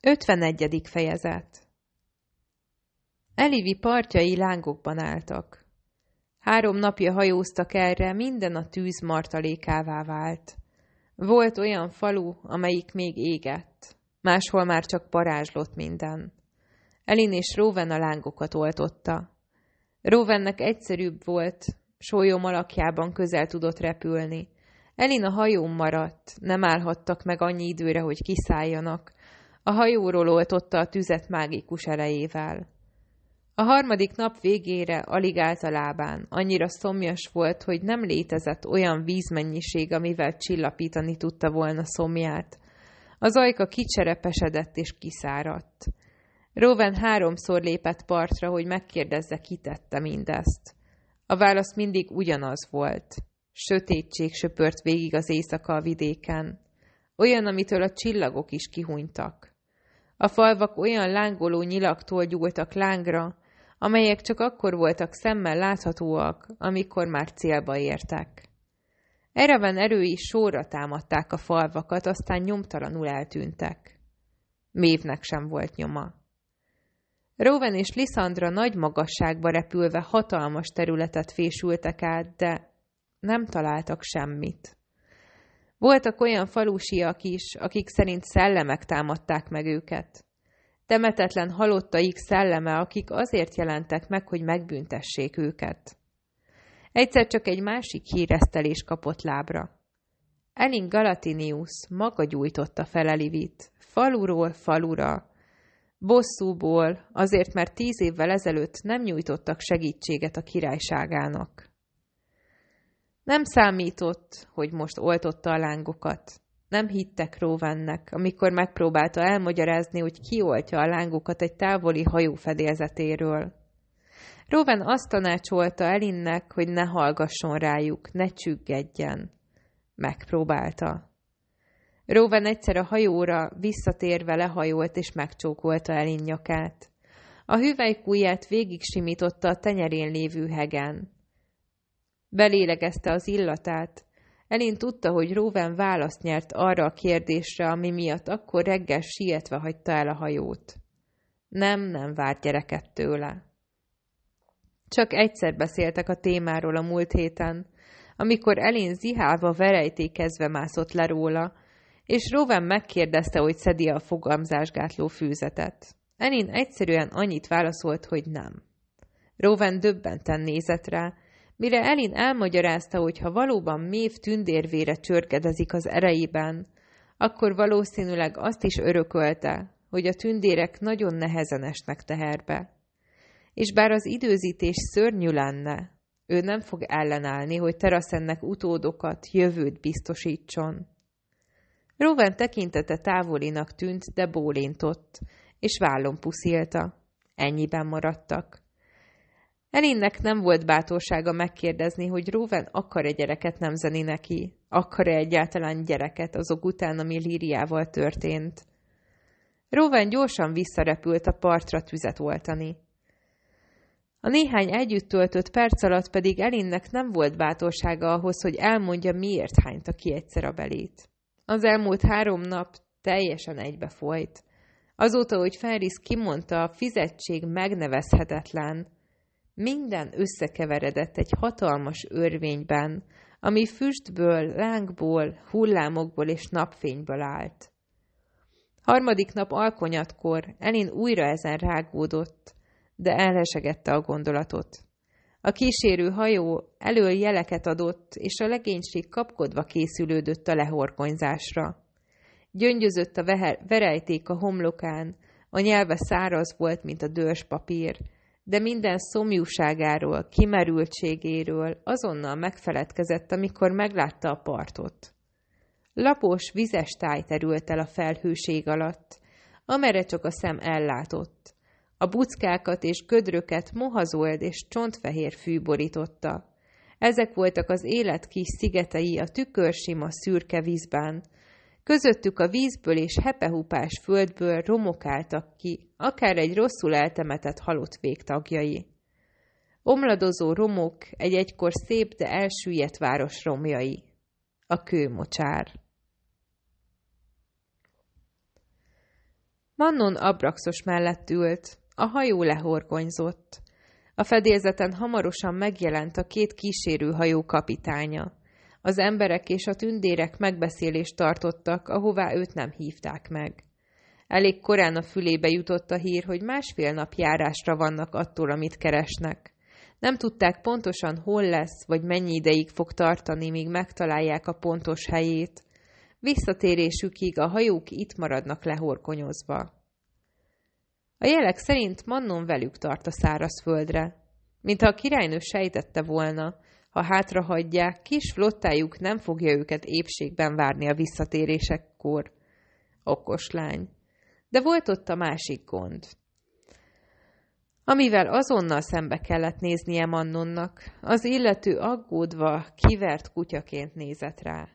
51. fejezet Elivi partjai lángokban álltak. Három napja hajóztak erre, minden a tűz martalékává vált. Volt olyan falu, amelyik még égett. Máshol már csak parázslott minden. Elin és Róven a lángokat oltotta. Róvennek egyszerűbb volt, sólyom alakjában közel tudott repülni. Elin a hajón maradt, nem állhattak meg annyi időre, hogy kiszálljanak, a hajóról oltotta a tüzet mágikus erejével. A harmadik nap végére alig állt a lábán, annyira szomjas volt, hogy nem létezett olyan vízmennyiség, amivel csillapítani tudta volna szomját. Az ajka kicserepesedett és kiszáradt. Róven háromszor lépett partra, hogy megkérdezze, ki tette mindezt. A válasz mindig ugyanaz volt. Sötétség söpört végig az éjszaka a vidéken. Olyan, amitől a csillagok is kihunytak. A falvak olyan lángoló nyilaktól gyúltak lángra, amelyek csak akkor voltak szemmel láthatóak, amikor már célba értek. Ereven erői sorra támadták a falvakat, aztán nyomtalanul eltűntek. Mévnek sem volt nyoma. Róven és Lisandra nagy magasságba repülve hatalmas területet fésültek át, de nem találtak semmit. Voltak olyan falusiak is, akik szerint szellemek támadták meg őket. Temetetlen halottaik szelleme, akik azért jelentek meg, hogy megbüntessék őket. Egyszer csak egy másik híresztelés kapott lábra. Elin Galatinius maga gyújtotta fel Elivit, faluról falura, bosszúból, azért mert tíz évvel ezelőtt nem nyújtottak segítséget a királyságának. Nem számított, hogy most oltotta a lángokat. Nem hittek Róvennek, amikor megpróbálta elmagyarázni, hogy kioltja a lángokat egy távoli hajó fedélzetéről. Róven azt tanácsolta Elinnek, hogy ne hallgasson rájuk, ne csüggedjen. Megpróbálta. Róven egyszer a hajóra visszatérve lehajolt és megcsókolta Elin nyakát. A hüvelykújját végig simította a tenyerén lévő hegen. Belélegezte az illatát. Elin tudta, hogy Róven választ nyert arra a kérdésre, ami miatt akkor reggel sietve hagyta el a hajót. Nem, nem várt gyereket tőle. Csak egyszer beszéltek a témáról a múlt héten, amikor Elin zihálva verejtékezve mászott le róla, és Róven megkérdezte, hogy szedi a fogamzásgátló fűzetet. Elin egyszerűen annyit válaszolt, hogy nem. Róven döbbenten nézett rá, mire Elin elmagyarázta, hogy ha valóban mév tündérvére csörkedezik az erejében, akkor valószínűleg azt is örökölte, hogy a tündérek nagyon nehezen esnek teherbe. És bár az időzítés szörnyű lenne, ő nem fog ellenállni, hogy Teraszennek utódokat, jövőt biztosítson. Róven tekintete távolinak tűnt, de bólintott, és vállon puszilta. Ennyiben maradtak. Elinnek nem volt bátorsága megkérdezni, hogy Róven akar egy gyereket nemzeni neki, akar-e egyáltalán gyereket azok után, ami Líriával történt. Róven gyorsan visszarepült a partra tüzet oltani. A néhány együtt töltött perc alatt pedig Elinnek nem volt bátorsága ahhoz, hogy elmondja, miért hányta ki egyszer a belét. Az elmúlt három nap teljesen egybefolyt. Azóta, hogy Ferris kimondta, a fizetség megnevezhetetlen – minden összekeveredett egy hatalmas örvényben, ami füstből, lángból, hullámokból és napfényből állt. Harmadik nap alkonyatkor Elin újra ezen rágódott, de ellesegette a gondolatot. A kísérő hajó elől jeleket adott, és a legénység kapkodva készülődött a lehorkonyzásra. Gyöngyözött a verejték a homlokán, a nyelve száraz volt, mint a dőrspapír, papír, de minden szomjúságáról, kimerültségéről azonnal megfeledkezett, amikor meglátta a partot. Lapos, vizes táj terült el a felhőség alatt, amere csak a szem ellátott. A buckákat és gödröket mohazold és csontfehér fű borította. Ezek voltak az élet kis szigetei a tükörsima szürke vízben, Közöttük a vízből és hepehupás földből romokáltak ki, akár egy rosszul eltemetett halott végtagjai. Omladozó romok egy egykor szép, de elsüllyedt város romjai. A kőmocsár. Mannon abraxos mellett ült, a hajó lehorgonyzott. A fedélzeten hamarosan megjelent a két kísérőhajó kapitánya. Az emberek és a tündérek megbeszélést tartottak, ahová őt nem hívták meg. Elég korán a fülébe jutott a hír, hogy másfél nap járásra vannak attól, amit keresnek. Nem tudták pontosan, hol lesz, vagy mennyi ideig fog tartani, míg megtalálják a pontos helyét. Visszatérésükig a hajók itt maradnak lehorkonyozva. A jelek szerint Mannon velük tart a szárazföldre. Mintha a királynő sejtette volna, ha hátrahagyják, kis flottájuk nem fogja őket épségben várni a visszatérésekkor. Okos lány. De volt ott a másik gond amivel azonnal szembe kellett néznie Mannonnak. Az illető aggódva, kivert kutyaként nézett rá.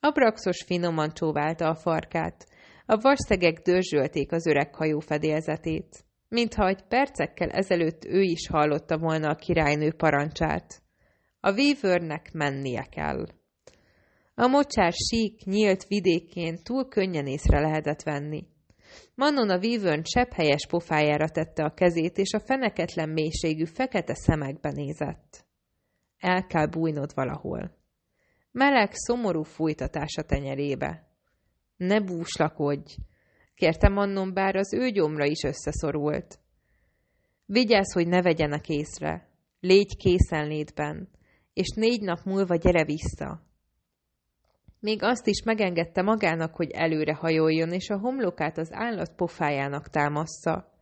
A braxos finoman csóválta a farkát, a vasszegek dörzsölték az öreg hajó fedélzetét, mintha egy percekkel ezelőtt ő is hallotta volna a királynő parancsát. A vívőrnek mennie kell. A mocsár sík, nyílt vidékén túl könnyen észre lehetett venni. Mannon a vívőn helyes pofájára tette a kezét, és a feneketlen mélységű fekete szemekbe nézett. El kell bújnod valahol. Meleg, szomorú fújtatás a tenyerébe. Ne búslakodj! Kérte Mannon, bár az ő gyomra is összeszorult. Vigyázz, hogy ne vegyenek észre. Légy készenlétben és négy nap múlva gyere vissza. Még azt is megengedte magának, hogy előre hajoljon, és a homlokát az állat pofájának támassza.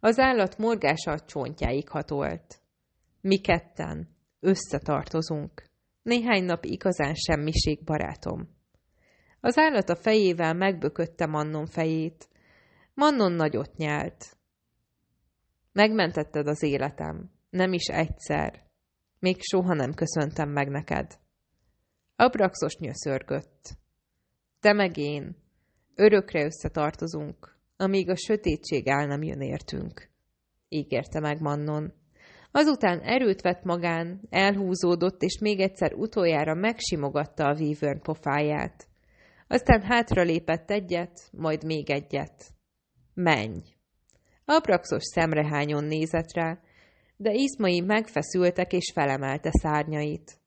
Az állat morgása a csontjáig hatolt. Mi ketten összetartozunk. Néhány nap igazán semmiség, barátom. Az állat a fejével megbökötte Mannon fejét. Mannon nagyot nyelt. Megmentetted az életem, nem is egyszer. Még soha nem köszöntem meg neked. Abraxos nyöszörgött. Te meg én. Örökre összetartozunk, amíg a sötétség el nem jön értünk. Ígérte meg Mannon. Azután erőt vett magán, elhúzódott, és még egyszer utoljára megsimogatta a vívőn pofáját. Aztán lépett egyet, majd még egyet. Menj! Abraxos szemrehányon nézett rá, de iszmai megfeszültek és felemelte szárnyait.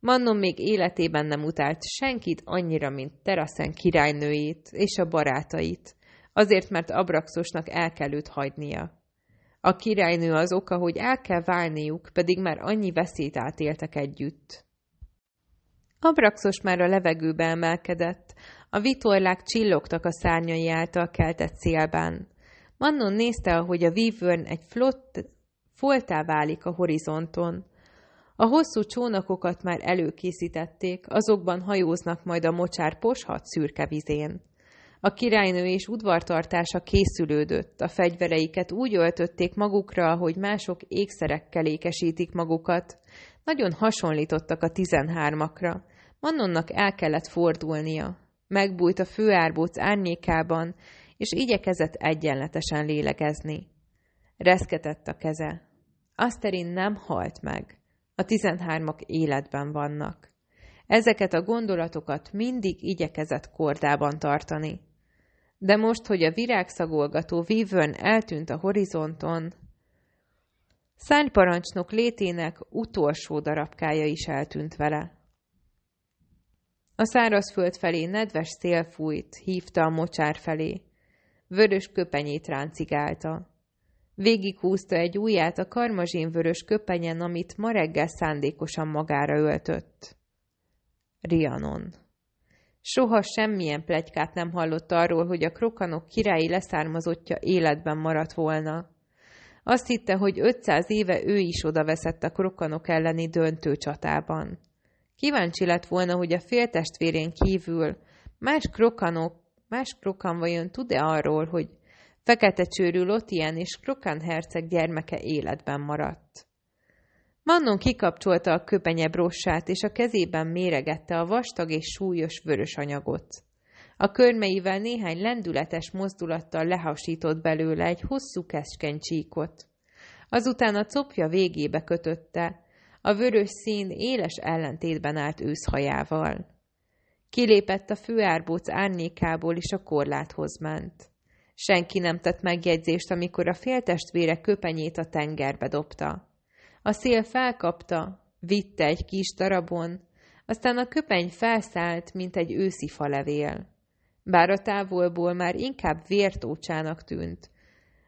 Mannon még életében nem utált senkit annyira, mint Teraszen királynőjét és a barátait, azért, mert Abraxosnak el kell őt hagynia. A királynő az oka, hogy el kell válniuk, pedig már annyi veszélyt átéltek együtt. Abraxos már a levegőbe emelkedett, a vitorlák csillogtak a szárnyai által keltett szélben. Mannon nézte, ahogy a vívőn egy flott foltá válik a horizonton. A hosszú csónakokat már előkészítették, azokban hajóznak majd a mocsár poshat szürke vizén. A királynő és udvartartása készülődött, a fegyvereiket úgy öltötték magukra, ahogy mások ékszerekkel ékesítik magukat. Nagyon hasonlítottak a tizenhármakra. Mannonnak el kellett fordulnia. Megbújt a főárbóc árnyékában, és igyekezett egyenletesen lélegezni. Reszketett a keze. Aszterin nem halt meg. A tizenhármak életben vannak. Ezeket a gondolatokat mindig igyekezett kordában tartani. De most, hogy a virágszagolgató vívőn eltűnt a horizonton, szányparancsnok létének utolsó darabkája is eltűnt vele. A szárazföld felé nedves szél fújt, hívta a mocsár felé. Vörös köpenyét ráncigálta. Végighúzta egy ujját a karmazsinvörös köpenyen, amit ma reggel szándékosan magára öltött. Rianon. Soha semmilyen plegykát nem hallott arról, hogy a krokanok királyi leszármazottja életben maradt volna. Azt hitte, hogy 500 éve ő is veszett a krokanok elleni döntő csatában. Kíváncsi lett volna, hogy a féltestvérén kívül más krokanok, más krokan vajon tud-e arról, hogy Fekete csőrű Lotien és Krokán herceg gyermeke életben maradt. Mannon kikapcsolta a köpenye brossát, és a kezében méregette a vastag és súlyos vörös anyagot. A körmeivel néhány lendületes mozdulattal lehasított belőle egy hosszú keskeny csíkot. Azután a copja végébe kötötte, a vörös szín éles ellentétben állt őszhajával. Kilépett a főárbóc árnyékából, és a korláthoz ment. Senki nem tett megjegyzést, amikor a féltestvére köpenyét a tengerbe dobta. A szél felkapta, vitte egy kis darabon, aztán a köpeny felszállt, mint egy őszi falevél. Bár a távolból már inkább vértócsának tűnt,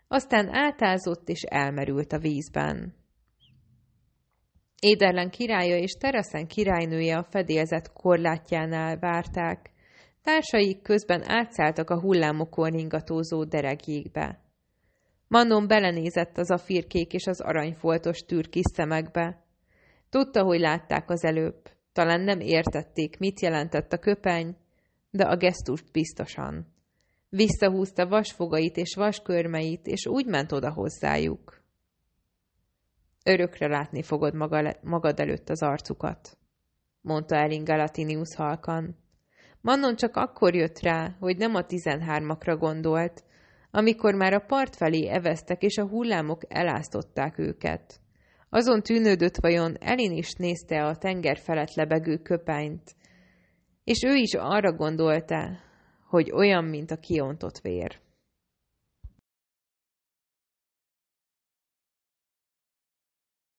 aztán átázott és elmerült a vízben. Éderlen királya és Teraszen királynője a fedélzet korlátjánál várták, Társaik közben átszálltak a hullámokon ringatózó deregjékbe. Manon belenézett az a firkék és az aranyfoltos türkis szemekbe. Tudta, hogy látták az előbb. Talán nem értették, mit jelentett a köpeny, de a gesztust biztosan. Visszahúzta vasfogait és vaskörmeit, és úgy ment oda hozzájuk. Örökre látni fogod maga, magad előtt az arcukat, mondta Elin Galatinius halkan. Mannon csak akkor jött rá, hogy nem a tizenhármakra gondolt, amikor már a part felé eveztek, és a hullámok elásztották őket. Azon tűnődött vajon Elin is nézte a tenger felett lebegő köpányt, és ő is arra gondolta, hogy olyan, mint a kiontott vér.